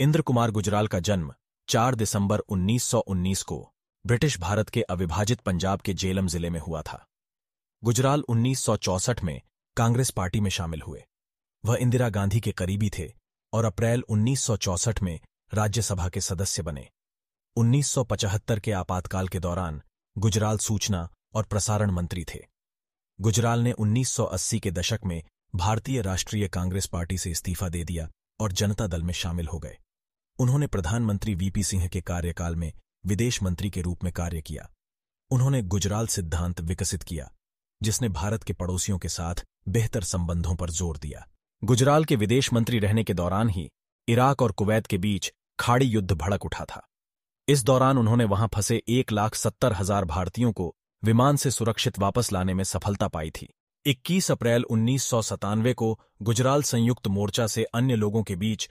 इंद्र कुमार गुजराल का जन्म 4 दिसंबर 1919 को ब्रिटिश भारत के अविभाजित पंजाब के जेलम जिले में हुआ था गुजराल 1964 में कांग्रेस पार्टी में शामिल हुए वह इंदिरा गांधी के करीबी थे और अप्रैल 1964 में राज्यसभा के सदस्य बने 1975 के आपातकाल के दौरान गुजराल सूचना और प्रसारण मंत्री थे गुजराल ने 1980 के दशक में भारतीय राष्ट्रीय कांग्रेस पार्टी से इस्तीफा दे दिया और जनता दल में शामिल हो गए उन्होंने प्रधानमंत्री वीपी सिंह के कार्यकाल में विदेश मंत्री के रूप में कार्य किया उन्होंने गुजराल सिद्धांत विकसित किया जिसने भारत के पड़ोसियों के साथ बेहतर संबंधों पर जोर दिया गुजराल के विदेश मंत्री रहने के दौरान ही इराक और कुवैत के बीच खाड़ी युद्ध भड़क उठा था इस दौरान उन्होंने वहां फंसे एक लाख सत्तर हजार भारतीयों को विमान से सुरक्षित वापस लाने में सफलता पाई थी 21 अप्रैल उन्नीस को गुजराल संयुक्त मोर्चा से अन्य लोगों के बीच